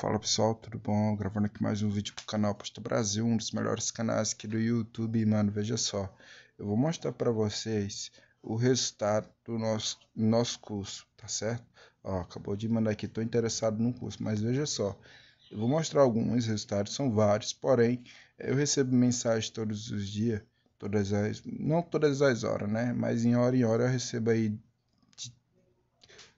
Fala pessoal, tudo bom? Gravando aqui mais um vídeo pro canal Posto Brasil, um dos melhores canais aqui do YouTube, mano, veja só. Eu vou mostrar para vocês o resultado do nosso, nosso curso, tá certo? Ó, acabou de mandar aqui, tô interessado no curso, mas veja só. Eu vou mostrar alguns resultados, são vários, porém, eu recebo mensagens todos os dias, todas as, não todas as horas, né? Mas em hora em hora eu recebo aí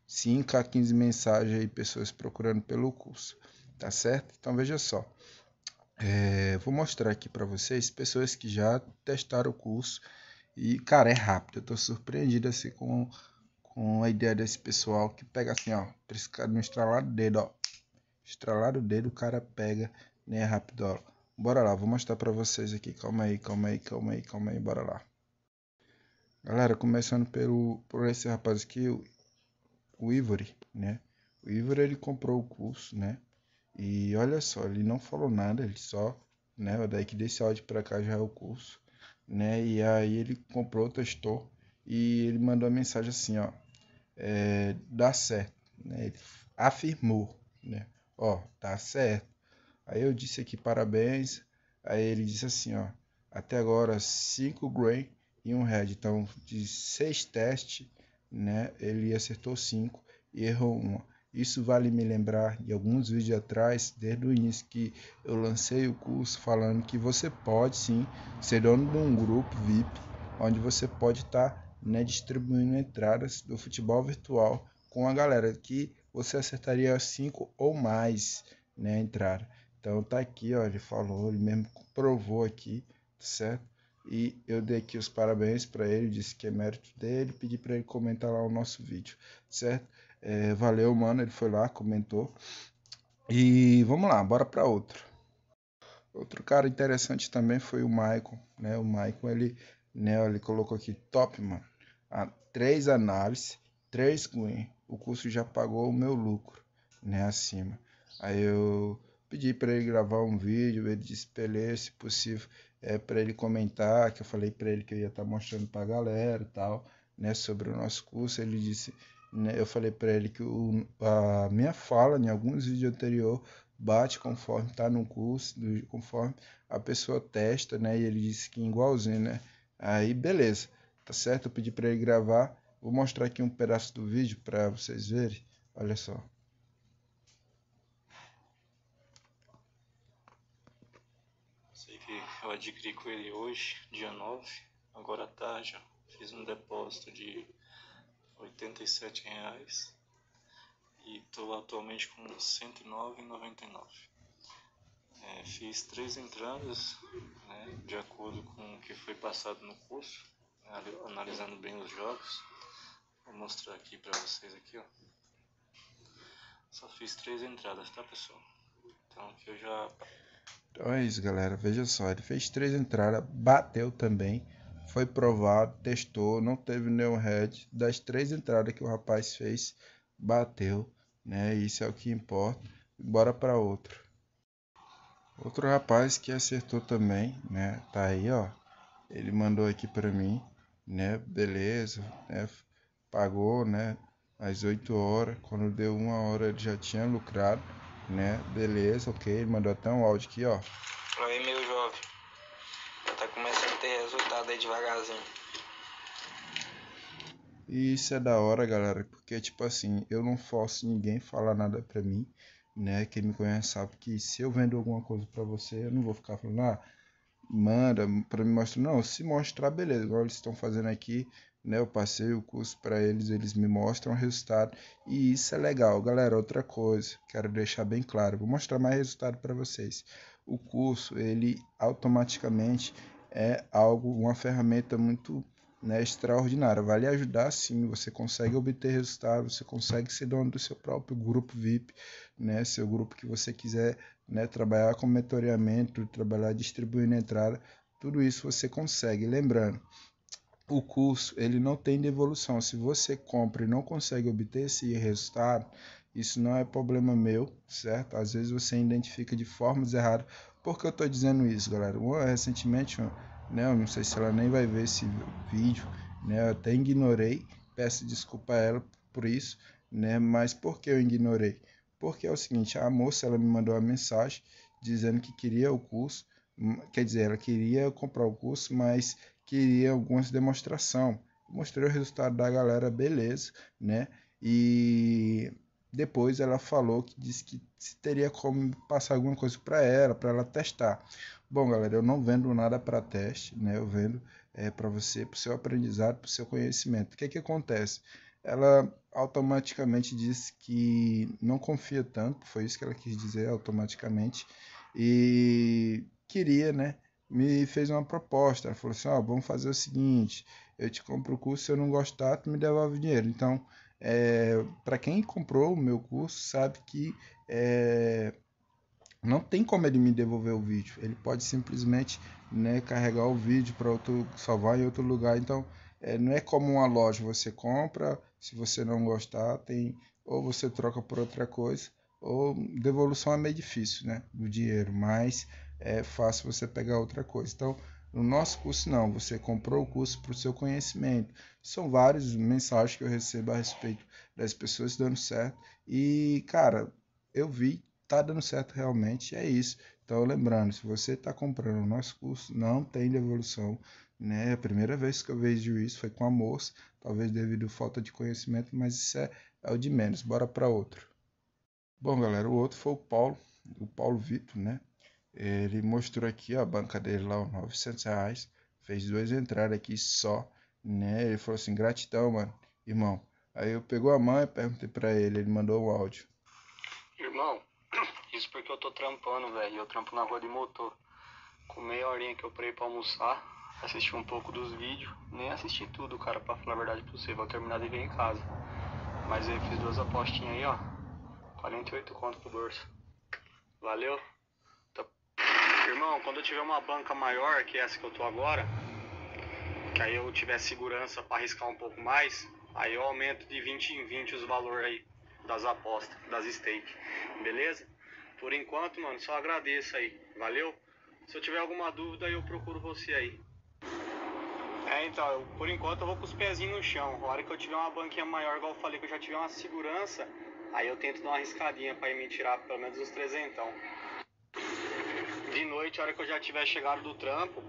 5 a 15 mensagens aí, pessoas procurando pelo curso tá certo? Então veja só, é, vou mostrar aqui para vocês pessoas que já testaram o curso e, cara, é rápido, eu tô surpreendido assim com, com a ideia desse pessoal que pega assim, ó, no estralar dedo, ó, estralar o dedo, o cara pega, né, é rápido, ó. Bora lá, vou mostrar para vocês aqui, calma aí, calma aí, calma aí, calma aí, bora lá. Galera, começando pelo, por esse rapaz aqui, o, o Ivory, né? O Ivory, ele comprou o curso, né? E olha só, ele não falou nada, ele só, né, daí que desse áudio para cá já é o curso, né? E aí ele comprou, testou e ele mandou uma mensagem assim, ó, é, dá certo, né? Ele afirmou, né? Ó, tá certo. Aí eu disse aqui parabéns. Aí ele disse assim, ó, até agora 5 gray e um red. Então, de seis testes, né, ele acertou cinco e errou uma. Isso vale me lembrar de alguns vídeos atrás, desde o início que eu lancei o curso falando que você pode sim ser dono de um grupo VIP, onde você pode estar tá, né, distribuindo entradas do futebol virtual com a galera que você acertaria cinco ou mais né, entradas. Então tá aqui, ó, ele falou, ele mesmo provou aqui, tá certo? e eu dei aqui os parabéns para ele, disse que é mérito dele, pedi para ele comentar lá o nosso vídeo, certo? É, valeu, mano. Ele foi lá, comentou. E vamos lá, bora para outro. Outro cara interessante também foi o Michael, né? O Michael, ele, né, ele colocou aqui top, mano. Ah, três análises, três Queen. O curso já pagou o meu lucro, né, acima. Aí eu pedi para ele gravar um vídeo, ele disse beleza se possível, é para ele comentar, que eu falei para ele que eu ia estar tá mostrando para a galera e tal, né, sobre o nosso curso. Ele disse né, eu falei para ele que o, a minha fala em alguns vídeos anteriores bate conforme está no curso, do, conforme a pessoa testa, né? E ele disse que é igualzinho, né? Aí beleza, tá certo? Eu pedi para ele gravar. Vou mostrar aqui um pedaço do vídeo para vocês verem. Olha só. Sei que eu adquiri com ele hoje, dia 9, agora à tarde, fiz um depósito de 87 reais e estou atualmente com R$ 109,99. É, fiz três entradas né, de acordo com o que foi passado no curso, né, analisando bem os jogos. Vou mostrar aqui para vocês aqui, ó. Só fiz três entradas, tá pessoal? Então aqui eu já. Então é isso galera, veja só, ele fez três entradas, bateu também. Foi provado, testou, não teve nenhum head. Das três entradas que o rapaz fez, bateu, né? Isso é o que importa. Bora para outro. Outro rapaz que acertou também, né? Tá aí, ó. Ele mandou aqui para mim, né? Beleza, né? Pagou, né? Às 8 horas. Quando deu uma hora ele já tinha lucrado, né? Beleza, ok. Ele mandou até um áudio aqui, ó ter resultado aí devagarzinho. E isso é da hora, galera, porque, tipo assim, eu não forço ninguém falar nada pra mim, né? Quem me conhece sabe que se eu vendo alguma coisa pra você, eu não vou ficar falando, ah, manda pra me mostrar. Não, se mostrar, beleza, igual eles estão fazendo aqui, né? Eu passei o curso para eles, eles me mostram o resultado e isso é legal, galera. Outra coisa, quero deixar bem claro, vou mostrar mais resultado para vocês. O curso ele automaticamente é algo, uma ferramenta muito né, extraordinária. Vai lhe ajudar sim, você consegue obter resultados, você consegue ser dono do seu próprio grupo VIP, né, seu grupo que você quiser né, trabalhar com mentoreamento, trabalhar distribuindo entrada, tudo isso você consegue. Lembrando, o curso ele não tem devolução. Se você compra e não consegue obter esse resultado, isso não é problema meu, certo? Às vezes você identifica de formas erradas por que eu estou dizendo isso, galera? Recentemente, né, não sei se ela nem vai ver esse vídeo, né, eu até ignorei, peço desculpa a ela por isso, né, mas por que eu ignorei? Porque é o seguinte, a moça ela me mandou uma mensagem dizendo que queria o curso, hum, quer dizer, ela queria comprar o curso, mas queria algumas demonstração. Mostrei o resultado da galera, beleza, né? E depois ela falou que disse que teria como passar alguma coisa para ela, para ela testar. Bom, galera, eu não vendo nada para teste, né? Eu vendo é, para você, para o seu aprendizado, para o seu conhecimento. O que, é que acontece? Ela automaticamente disse que não confia tanto, foi isso que ela quis dizer automaticamente, e queria, né? Me fez uma proposta. Ela falou assim: Ó, oh, vamos fazer o seguinte: eu te compro o curso, se eu não gostar, tu me devolve o dinheiro. Então é, para quem comprou o meu curso sabe que é, não tem como ele me devolver o vídeo. Ele pode simplesmente né, carregar o vídeo para outro salvar em outro lugar. Então é, não é como uma loja você compra, se você não gostar tem ou você troca por outra coisa ou devolução é meio difícil, né, do dinheiro, mas é fácil você pegar outra coisa. Então no nosso curso, não. Você comprou o curso para o seu conhecimento. São várias mensagens que eu recebo a respeito das pessoas dando certo. E, cara, eu vi, tá dando certo realmente. É isso. Então, lembrando, se você está comprando o nosso curso, não tem devolução. Né? É a primeira vez que eu vejo isso foi com a moça, talvez devido à falta de conhecimento, mas isso é, é o de menos. Bora para outro. Bom, galera, o outro foi o Paulo, o Paulo Vitor, né? Ele mostrou aqui ó, a banca dele lá, 900 reais. Fez duas entradas aqui só, né? Ele falou assim: gratidão, mano, irmão. Aí eu pegou a mão e perguntei pra ele. Ele mandou um áudio: Irmão, isso porque eu tô trampando, velho. Eu trampo na rua de motor. Com meia horinha que eu parei pra almoçar, assisti um pouco dos vídeos. Nem assisti tudo, cara, pra falar a verdade pra você. Vou terminar de vir em casa. Mas eu fiz duas apostinhas aí, ó. 48 conto pro bolso. Valeu. Irmão, quando eu tiver uma banca maior, que essa que eu tô agora, que aí eu tiver segurança para arriscar um pouco mais, aí eu aumento de 20 em 20 os valores aí das apostas, das stake, beleza? Por enquanto, mano, só agradeço aí, valeu? Se eu tiver alguma dúvida, eu procuro você aí. É, então, eu, por enquanto eu vou com os pezinhos no chão. A hora que eu tiver uma banquinha maior, igual eu falei que eu já tiver uma segurança, aí eu tento dar uma arriscadinha para me tirar pelo menos uns trezentão de noite, a hora que eu já tiver chegado do trampo,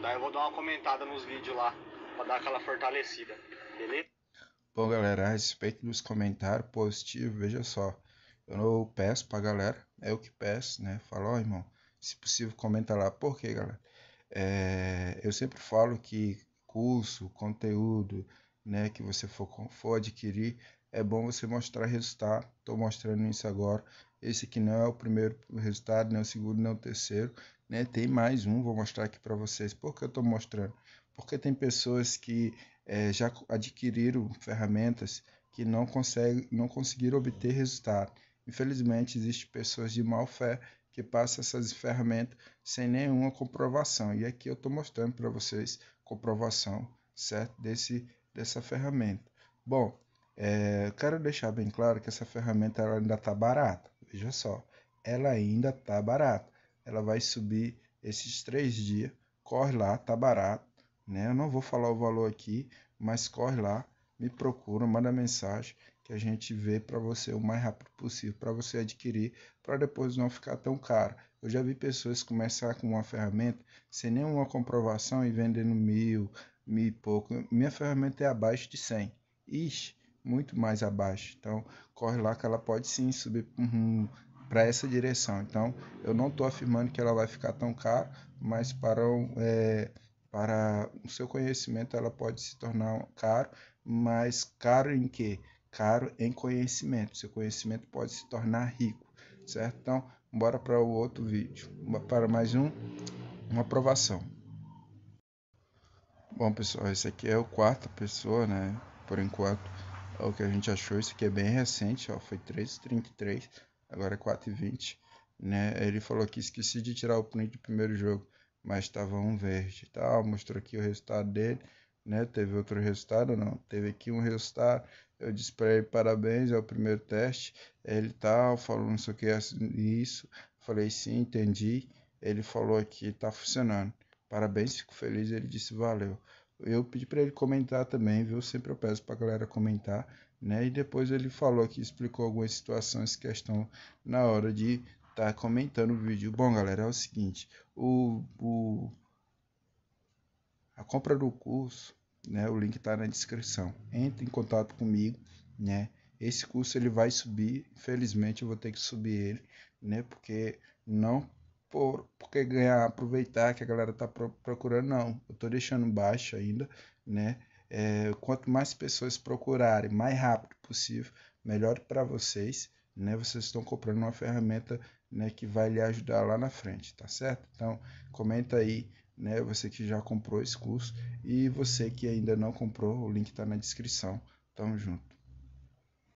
daí eu vou dar uma comentada nos vídeos lá, pra dar aquela fortalecida, beleza? Bom, galera, a respeito dos comentários positivos, veja só. Eu não peço pra galera, é o que peço, né? Falo, ó, oh, irmão, se possível, comenta lá. Por quê, galera? É, eu sempre falo que curso, conteúdo, né, que você for, for adquirir, é bom você mostrar resultado. Estou mostrando isso agora. Esse aqui não é o primeiro resultado, nem o segundo, nem o terceiro. Né? Tem mais um, vou mostrar aqui para vocês. Por que eu estou mostrando? Porque tem pessoas que é, já adquiriram ferramentas que não, consegue, não conseguiram obter resultado. Infelizmente, existem pessoas de má fé que passam essas ferramentas sem nenhuma comprovação. E aqui eu estou mostrando para vocês comprovação certo? Desse, dessa ferramenta. Bom, é, quero deixar bem claro que essa ferramenta ela ainda está barata. Veja só, ela ainda está barata. Ela vai subir esses três dias. Corre lá, tá barato. Né? Eu não vou falar o valor aqui, mas corre lá, me procura, manda mensagem que a gente vê para você o mais rápido possível para você adquirir, para depois não ficar tão caro. Eu já vi pessoas começar com uma ferramenta sem nenhuma comprovação e vendendo mil, mil e pouco. Minha ferramenta é abaixo de 100. Ixi, muito mais abaixo. Então, corre lá que ela pode sim subir para essa direção. Então, eu não estou afirmando que ela vai ficar tão cara, mas para o, é, para o seu conhecimento ela pode se tornar caro, mas caro em quê? Caro em conhecimento. Seu conhecimento pode se tornar rico, certo? Então, bora para o outro vídeo, para mais um, uma aprovação. Bom, pessoal, esse aqui é o quarta pessoa, né? Por enquanto o que a gente achou, isso aqui é bem recente, ó, foi 3,33, agora é 4,20. Né? Ele falou que esqueci de tirar o print do primeiro jogo, mas estava um verde tá? tal. Mostrou aqui o resultado dele, né? Teve outro resultado, não. Teve aqui um resultado. Eu disse para ele parabéns, é o primeiro teste. Ele tal, falou não sei o que, isso. Falei sim, entendi. Ele falou aqui, tá funcionando. Parabéns, fico feliz. Ele disse valeu. Eu pedi para ele comentar também, viu? Sempre eu peço para a galera comentar, né? E depois ele falou aqui, explicou algumas situações, que estão na hora de estar tá comentando o vídeo. Bom, galera, é o seguinte: o, o a compra do curso, né? O link está na descrição. Entre em contato comigo, né? Esse curso ele vai subir, infelizmente eu vou ter que subir ele, né? Porque não por, porque ganhar, aproveitar que a galera tá pro, procurando, não. Eu tô deixando baixo ainda, né? É, quanto mais pessoas procurarem, mais rápido possível, melhor para vocês, né? Vocês estão comprando uma ferramenta, né, que vai lhe ajudar lá na frente, tá certo? Então, comenta aí, né, você que já comprou esse curso e você que ainda não comprou, o link tá na descrição. Tamo junto.